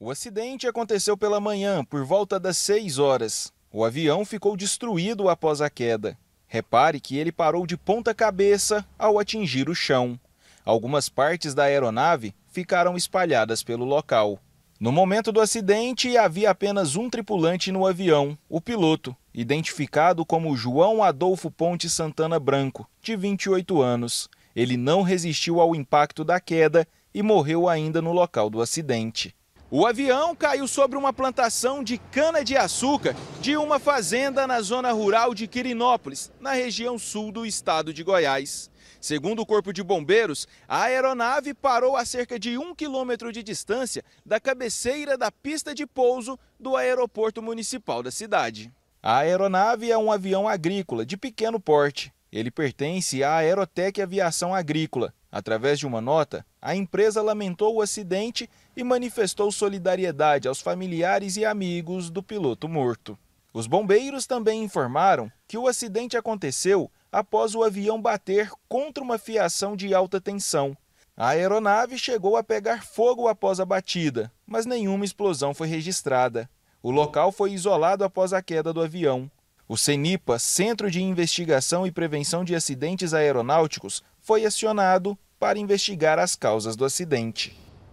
O acidente aconteceu pela manhã, por volta das 6 horas. O avião ficou destruído após a queda. Repare que ele parou de ponta cabeça ao atingir o chão. Algumas partes da aeronave ficaram espalhadas pelo local. No momento do acidente, havia apenas um tripulante no avião, o piloto, identificado como João Adolfo Ponte Santana Branco, de 28 anos. Ele não resistiu ao impacto da queda e morreu ainda no local do acidente. O avião caiu sobre uma plantação de cana-de-açúcar de uma fazenda na zona rural de Quirinópolis, na região sul do estado de Goiás. Segundo o Corpo de Bombeiros, a aeronave parou a cerca de um quilômetro de distância da cabeceira da pista de pouso do aeroporto municipal da cidade. A aeronave é um avião agrícola de pequeno porte. Ele pertence à Aerotec Aviação Agrícola. Através de uma nota, a empresa lamentou o acidente e manifestou solidariedade aos familiares e amigos do piloto morto. Os bombeiros também informaram que o acidente aconteceu após o avião bater contra uma fiação de alta tensão. A aeronave chegou a pegar fogo após a batida, mas nenhuma explosão foi registrada. O local foi isolado após a queda do avião. O CENIPA, Centro de Investigação e Prevenção de Acidentes Aeronáuticos, foi acionado para investigar as causas do acidente.